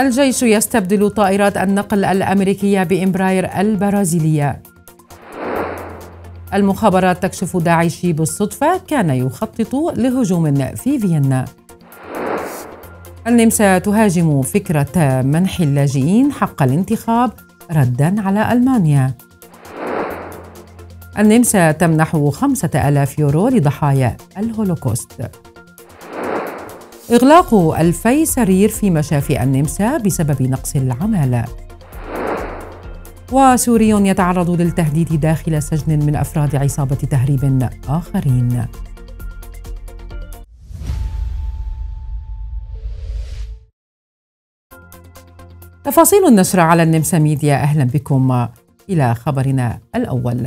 الجيش يستبدل طائرات النقل الأمريكية بإمبراير البرازيلية المخابرات تكشف داعش بالصدفة كان يخطط لهجوم في فيينا النمسا تهاجم فكرة منح اللاجئين حق الانتخاب رداً على ألمانيا النمسا تمنح خمسة ألاف يورو لضحايا الهولوكوست إغلاق ألفي سرير في مشافي النمسا بسبب نقص العمالة وسوري يتعرض للتهديد داخل سجن من أفراد عصابة تهريب آخرين تفاصيل النشر على النمسا ميديا أهلا بكم إلى خبرنا الأول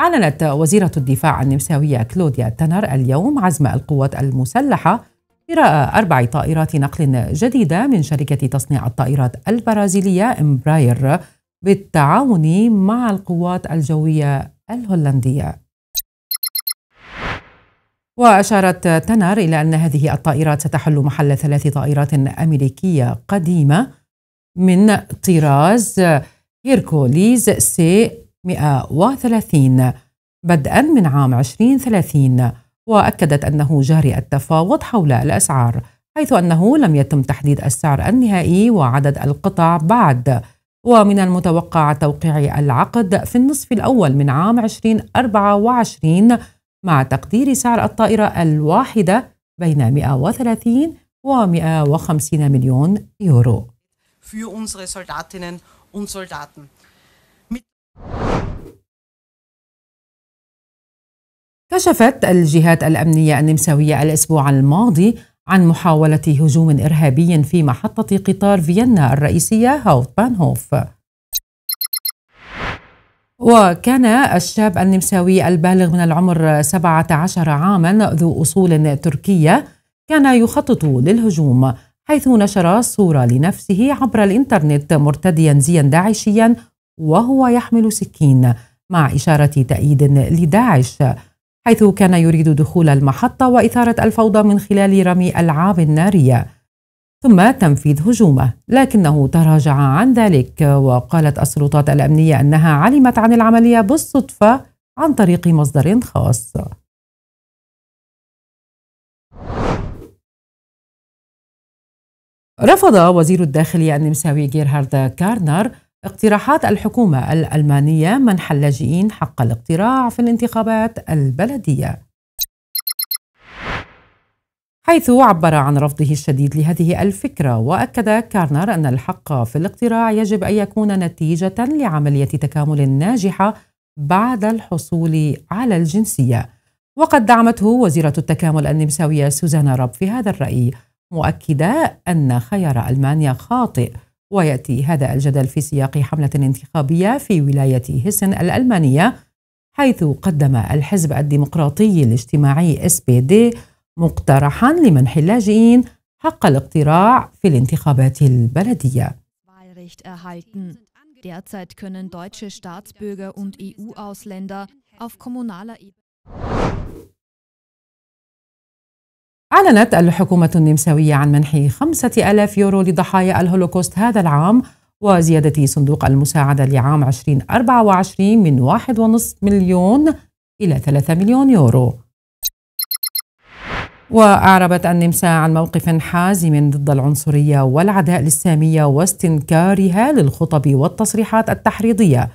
أعلنت وزيرة الدفاع النمساوية كلوديا تنر اليوم عزم القوات المسلحة شراء أربع طائرات نقل جديدة من شركة تصنيع الطائرات البرازيلية إمبراير بالتعاون مع القوات الجوية الهولندية وأشارت تنار إلى أن هذه الطائرات ستحل محل ثلاث طائرات أمريكية قديمة من طراز هيركوليز سي 130 بدءا من عام 2030 وأكدت أنه جاري التفاوض حول الأسعار حيث أنه لم يتم تحديد السعر النهائي وعدد القطع بعد ومن المتوقع توقيع العقد في النصف الأول من عام 2024 مع تقدير سعر الطائرة الواحدة بين 130 و 150 مليون يورو. Für unsere Soldatinnen und Soldaten. كشفت الجهات الأمنية النمساوية الأسبوع الماضي عن محاولة هجوم إرهابي في محطة قطار فيينا الرئيسية هاوت بانهوف وكان الشاب النمساوي البالغ من العمر 17 عاما ذو أصول تركية كان يخطط للهجوم حيث نشر صورة لنفسه عبر الإنترنت مرتديا زيا داعشيا وهو يحمل سكين مع إشارة تأييد لداعش حيث كان يريد دخول المحطة وإثارة الفوضى من خلال رمي ألعاب نارية ثم تنفيذ هجومه لكنه تراجع عن ذلك وقالت السلطات الأمنية أنها علمت عن العملية بالصدفة عن طريق مصدر خاص رفض وزير الداخلية النمساوي جيرهارد كارنر اقتراحات الحكومة الألمانية منح اللاجئين حق الاقتراع في الانتخابات البلدية حيث عبر عن رفضه الشديد لهذه الفكرة وأكد كارنر أن الحق في الاقتراع يجب أن يكون نتيجة لعملية تكامل ناجحة بعد الحصول على الجنسية وقد دعمته وزيرة التكامل النمساوية سوزانا راب في هذا الرأي مؤكدة أن خيار ألمانيا خاطئ وياتي هذا الجدل في سياق حمله انتخابيه في ولايه هيسن الالمانيه حيث قدم الحزب الديمقراطي الاجتماعي اس بي دي مقترحا لمنح اللاجئين حق الاقتراع في الانتخابات البلديه. Derzeit können deutsche Staatsbürger und EU-Ausländer auf kommunaler Ebene أعلنت الحكومة النمساوية عن منح خمسة ألاف يورو لضحايا الهولوكوست هذا العام وزيادة صندوق المساعدة لعام 2024 من 1.5 مليون إلى 3 مليون يورو وأعربت النمسا عن موقف حازم ضد العنصرية والعداء للسامية واستنكارها للخطب والتصريحات التحريضية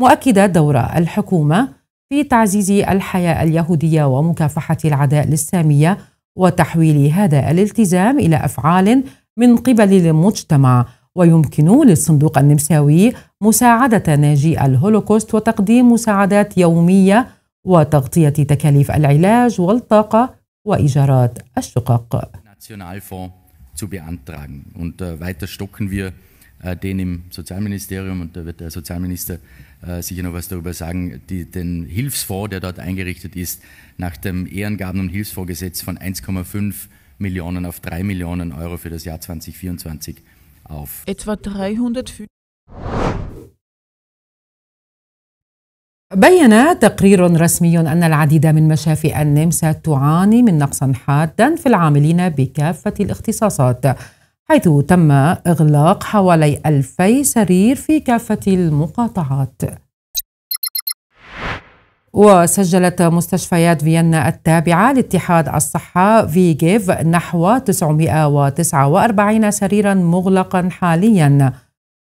مؤكدة دور الحكومة في تعزيز الحياة اليهودية ومكافحة العداء للسامية وتحويل هذا الالتزام إلى أفعال من قبل المجتمع ويمكن للصندوق النمساوي مساعدة ناجي الهولوكوست وتقديم مساعدات يومية وتغطية تكاليف العلاج والطاقة وإيجارات الشقق. Äh, den im Sozialministerium, und da wird der Sozialminister äh, sicher noch was darüber sagen, die, den Hilfsfonds, der dort eingerichtet ist, nach dem Ehrengaben- und Hilfsfondsgesetz von 1,5 Millionen auf 3 Millionen Euro für das Jahr 2024 auf. Etwa 300 بين تقرير رسمي أن العديد من مشافي النمسا تعاني من نقصا حادا في العاملين بكافة الاختصاصات حيث تم إغلاق حوالي 2000 سرير في كافة المقاطعات وسجلت مستشفيات فيينا التابعة لاتحاد الصحة فيجيف نحو 949 سريرا مغلقا حاليا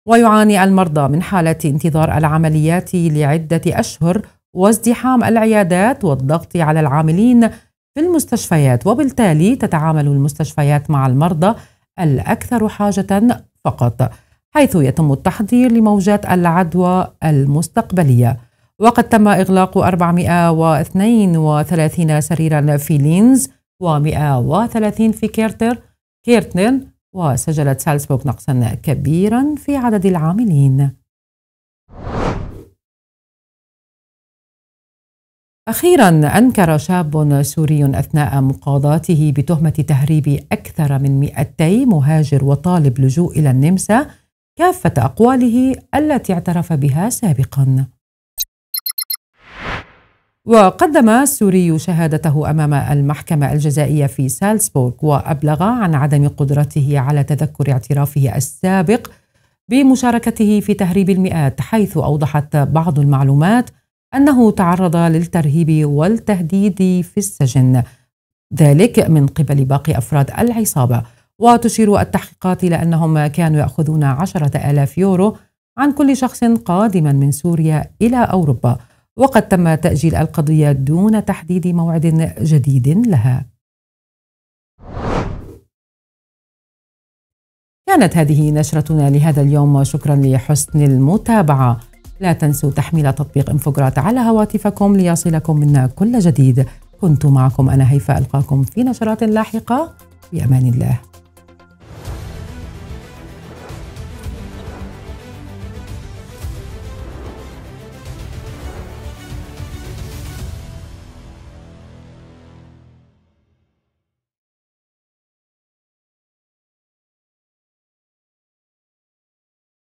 ويعاني المرضى من حالة انتظار العمليات لعدة أشهر وازدحام العيادات والضغط على العاملين في المستشفيات وبالتالي تتعامل المستشفيات مع المرضى الأكثر حاجة فقط حيث يتم التحضير لموجات العدوى المستقبلية وقد تم إغلاق 432 سريرا في لينز و130 في كيرتر كيرتن وسجلت سالسبوك نقصا كبيرا في عدد العاملين أخيرا أنكر شاب سوري أثناء مقاضاته بتهمة تهريب أكثر من 200 مهاجر وطالب لجوء إلى النمسا كافة أقواله التي اعترف بها سابقا وقدم السوري شهادته أمام المحكمة الجزائية في سالسبورغ وأبلغ عن عدم قدرته على تذكر اعترافه السابق بمشاركته في تهريب المئات حيث أوضحت بعض المعلومات أنه تعرض للترهيب والتهديد في السجن ذلك من قبل باقي أفراد العصابة وتشير التحقيقات إلى أنهم كانوا يأخذون عشرة آلاف يورو عن كل شخص قادما من سوريا إلى أوروبا وقد تم تأجيل القضية دون تحديد موعد جديد لها كانت هذه نشرتنا لهذا اليوم وشكرا لحسن المتابعه لا تنسوا تحميل تطبيق انفوجرات على هواتفكم ليصلكم منا كل جديد كنت معكم أنا هيفاء ألقاكم في نشرات لاحقة بأمان الله